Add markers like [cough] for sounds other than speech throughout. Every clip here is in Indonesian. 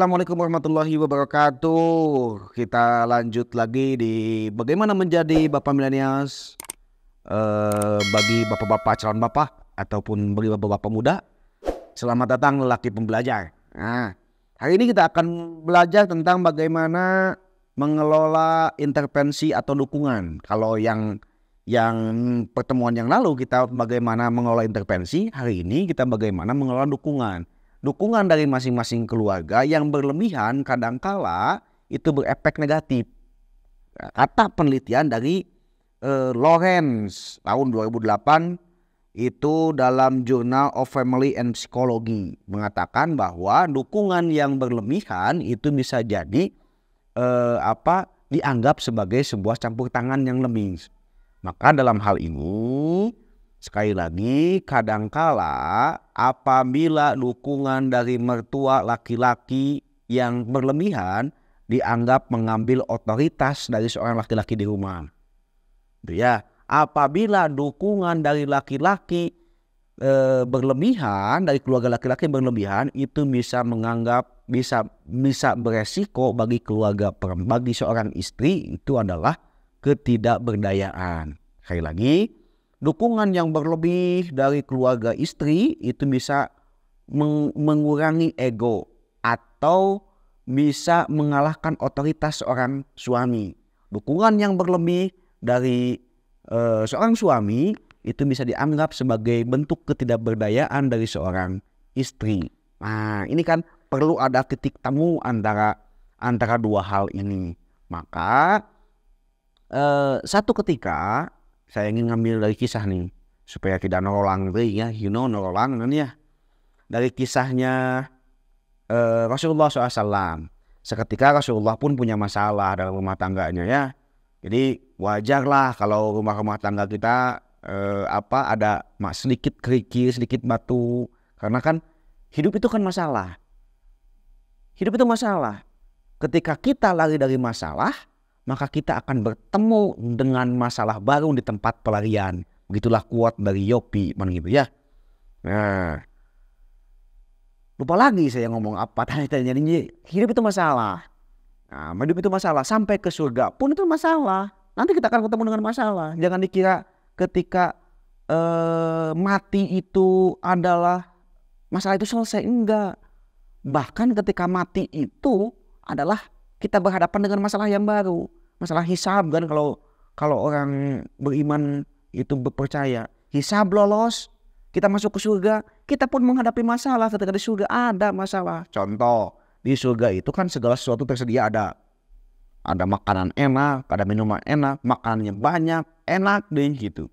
Assalamualaikum warahmatullahi wabarakatuh. Kita lanjut lagi di bagaimana menjadi bapak milenials eh, bagi bapak-bapak calon bapak ataupun bagi bapak-bapak muda. Selamat datang lelaki pembelajar. Nah, hari ini kita akan belajar tentang bagaimana mengelola intervensi atau dukungan. Kalau yang yang pertemuan yang lalu kita bagaimana mengelola intervensi, hari ini kita bagaimana mengelola dukungan dukungan dari masing-masing keluarga yang berlebihan kadangkala itu berefek negatif. Kata penelitian dari uh, Lawrence tahun 2008 itu dalam jurnal of Family and Psychology mengatakan bahwa dukungan yang berlebihan itu bisa jadi uh, apa dianggap sebagai sebuah campur tangan yang lebih. Maka dalam hal ini Sekali lagi, kadangkala apabila dukungan dari mertua laki-laki yang berlebihan dianggap mengambil otoritas dari seorang laki-laki di rumah. Gitu ya, apabila dukungan dari laki-laki e, berlebihan dari keluarga laki-laki berlebihan itu bisa menganggap bisa bisa beresiko bagi keluarga bagi seorang istri itu adalah ketidakberdayaan. Sekali lagi Dukungan yang berlebih dari keluarga istri itu bisa meng mengurangi ego atau bisa mengalahkan otoritas seorang suami. Dukungan yang berlebih dari e, seorang suami itu bisa dianggap sebagai bentuk ketidakberdayaan dari seorang istri. Nah, ini kan perlu ada titik temu antara antara dua hal ini. Maka e, satu ketika saya ingin ngambil dari kisah nih supaya tidak nololang ya you know nolong kan ya dari kisahnya uh, Rasulullah SAW seketika Rasulullah pun punya masalah dalam rumah tangganya ya jadi wajarlah kalau rumah-rumah tangga kita uh, apa ada mak sedikit kerikil sedikit batu karena kan hidup itu kan masalah hidup itu masalah ketika kita lari dari masalah maka kita akan bertemu dengan masalah baru di tempat pelarian. Begitulah kuat dari Yopi, mana gitu ya. Nah, lupa lagi saya ngomong apa tadi tadi hidup itu masalah. Nah, hidup itu masalah sampai ke surga pun itu masalah. Nanti kita akan ketemu dengan masalah. Jangan dikira ketika eh, mati itu adalah masalah itu selesai enggak. Bahkan ketika mati itu adalah kita berhadapan dengan masalah yang baru, masalah hisab kan kalau kalau orang beriman itu berpercaya, hisab lolos, kita masuk ke surga, kita pun menghadapi masalah ketika di surga ada masalah. Contoh, di surga itu kan segala sesuatu tersedia ada. Ada makanan enak, ada minuman enak, makanannya banyak, enak deh gitu.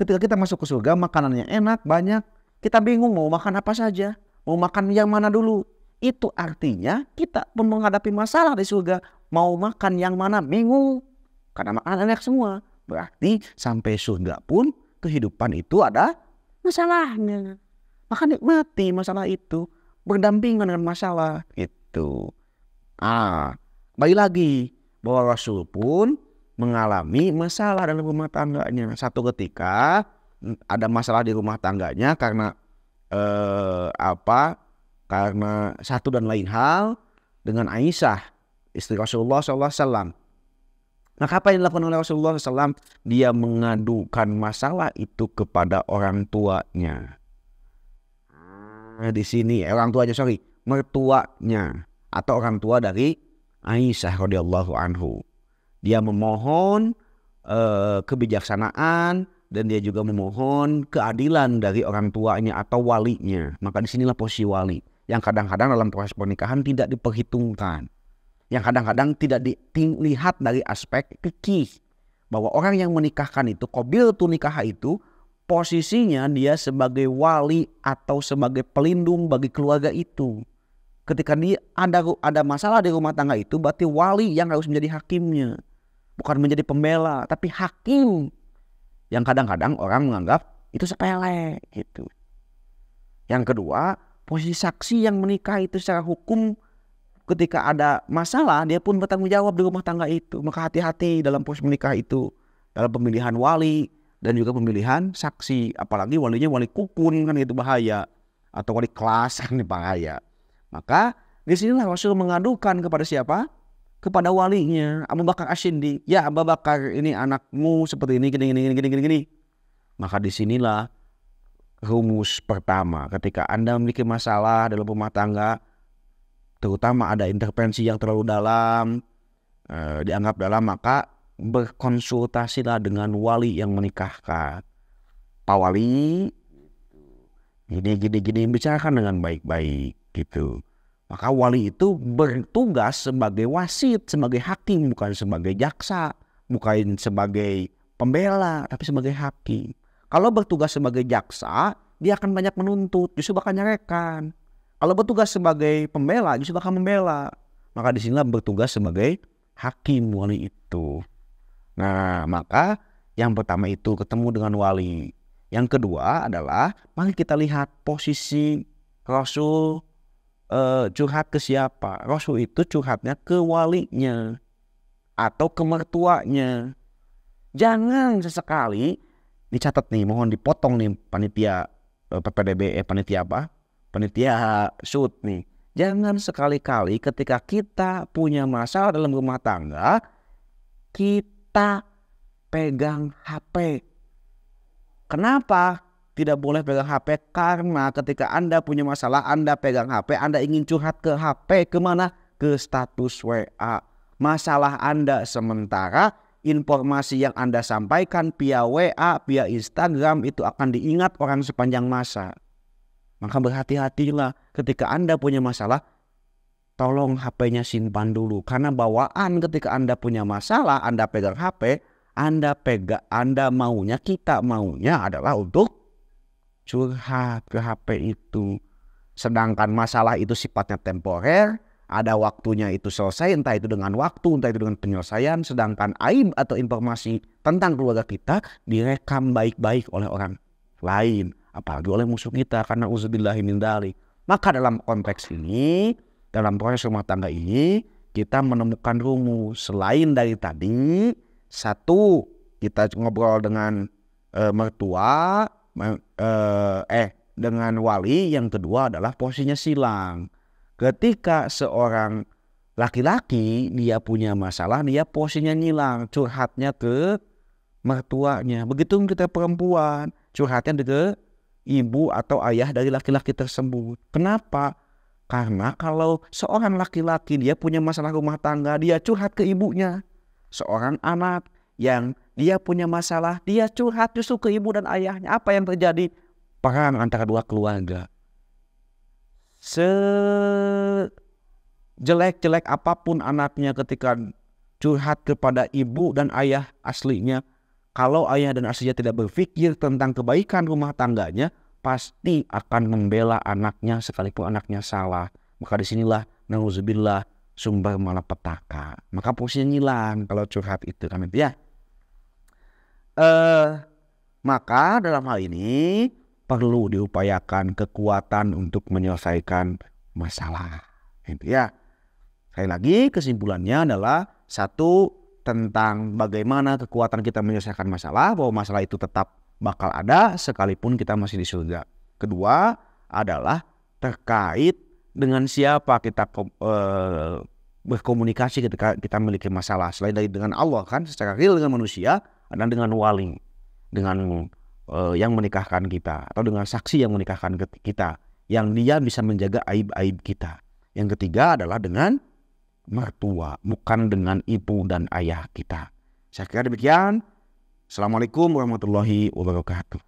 Ketika kita masuk ke surga, makanannya enak, banyak, kita bingung mau makan apa saja, mau makan yang mana dulu itu artinya kita pun menghadapi masalah di surga. Mau makan yang mana? minggu Karena makan enak semua. Berarti sampai surga pun kehidupan itu ada masalahnya. Maka nikmati masalah itu. Berdampingan dengan masalah. Itu. Ah, baik lagi bahwa Rasul pun mengalami masalah dalam rumah tangganya. Satu ketika ada masalah di rumah tangganya karena eh, apa karena satu dan lain hal dengan Aisyah istri Rasulullah SAW. Nah, apa yang dilakukan oleh Rasulullah SAW? Dia mengadukan masalah itu kepada orang tuanya. Nah, di sini eh, orang tuanya sorry, mertuanya atau orang tua dari Aisyah radhiyallahu anhu. Dia memohon eh, kebijaksanaan dan dia juga memohon keadilan dari orang tuanya atau walinya. Maka disinilah posisi wali yang kadang-kadang dalam proses pernikahan tidak diperhitungkan. Yang kadang-kadang tidak dilihat dari aspek fikih bahwa orang yang menikahkan itu kobil tu nikah itu posisinya dia sebagai wali atau sebagai pelindung bagi keluarga itu. Ketika dia ada ada masalah di rumah tangga itu berarti wali yang harus menjadi hakimnya. Bukan menjadi pembela tapi hakim. Yang kadang-kadang orang menganggap itu sepele gitu. Yang kedua, posisi saksi yang menikah itu secara hukum ketika ada masalah dia pun bertanggung jawab di rumah tangga itu maka hati-hati dalam posisi menikah itu dalam pemilihan wali dan juga pemilihan saksi apalagi walinya wali kukun kan itu bahaya atau wali kelas [laughs] kan bahaya maka di sinilah Rasul mengadukan kepada siapa kepada walinya Abu Bakar Ashindi ya Abu Bakar ini anakmu seperti ini gini gini gini gini gini maka disinilah rumus pertama ketika Anda memiliki masalah dalam rumah tangga terutama ada intervensi yang terlalu dalam eh, dianggap dalam maka berkonsultasilah dengan wali yang menikahkan Pak Wali gini gini gini bicarakan dengan baik-baik gitu maka wali itu bertugas sebagai wasit sebagai hakim bukan sebagai jaksa bukan sebagai pembela tapi sebagai hakim kalau bertugas sebagai jaksa, dia akan banyak menuntut, justru bakal nyerekan. Kalau bertugas sebagai pembela, justru bakal membela. Maka disinilah bertugas sebagai hakim wali itu. Nah, maka yang pertama itu ketemu dengan wali. Yang kedua adalah mari kita lihat posisi Rasul eh, curhat ke siapa. Rasul itu curhatnya ke walinya atau ke mertuanya. Jangan sesekali dicatat nih mohon dipotong nih panitia eh, PPDB eh panitia apa panitia shoot nih jangan sekali-kali ketika kita punya masalah dalam rumah tangga kita pegang HP kenapa tidak boleh pegang HP karena ketika anda punya masalah anda pegang HP anda ingin curhat ke HP kemana ke status WA masalah anda sementara informasi yang Anda sampaikan via WA, via Instagram itu akan diingat orang sepanjang masa. Maka berhati-hatilah ketika Anda punya masalah, tolong HP-nya simpan dulu. Karena bawaan ketika Anda punya masalah, Anda pegang HP, Anda pegang, Anda maunya, kita maunya adalah untuk curhat ke HP itu. Sedangkan masalah itu sifatnya temporer, ada waktunya itu selesai, entah itu dengan waktu, entah itu dengan penyelesaian. Sedangkan aib atau informasi tentang keluarga kita direkam baik-baik oleh orang lain, apalagi oleh musuh kita karena uzubillahi min dalik. Maka dalam konteks ini, dalam proses rumah tangga ini, kita menemukan rumus selain dari tadi, satu kita ngobrol dengan e, mertua, e, eh dengan wali, yang kedua adalah posisinya silang Ketika seorang laki-laki dia punya masalah, dia posisinya ngilang, curhatnya ke mertuanya. Begitu kita perempuan, curhatnya ke ibu atau ayah dari laki-laki tersebut. Kenapa? Karena kalau seorang laki-laki dia punya masalah rumah tangga, dia curhat ke ibunya. Seorang anak yang dia punya masalah, dia curhat justru ke ibu dan ayahnya. Apa yang terjadi? Perang antara dua keluarga sejelek-jelek apapun anaknya ketika curhat kepada ibu dan ayah aslinya, kalau ayah dan aslinya tidak berpikir tentang kebaikan rumah tangganya, pasti akan membela anaknya sekalipun anaknya salah. Maka disinilah nauzubillah sumber malapetaka. Maka posisinya hilang kalau curhat itu. Kami, Ya. Eh, maka dalam hal ini perlu diupayakan kekuatan untuk menyelesaikan masalah. Itu ya. Sekali lagi kesimpulannya adalah satu tentang bagaimana kekuatan kita menyelesaikan masalah bahwa masalah itu tetap bakal ada sekalipun kita masih di surga. Kedua adalah terkait dengan siapa kita eh, berkomunikasi ketika kita memiliki masalah selain dari dengan Allah kan secara real dengan manusia dan dengan wali dengan Eh, yang menikahkan kita atau dengan saksi yang menikahkan kita yang dia bisa menjaga aib-aib kita. Yang ketiga adalah dengan mertua, bukan dengan ibu dan ayah kita. Saya kira demikian. Assalamualaikum warahmatullahi wabarakatuh.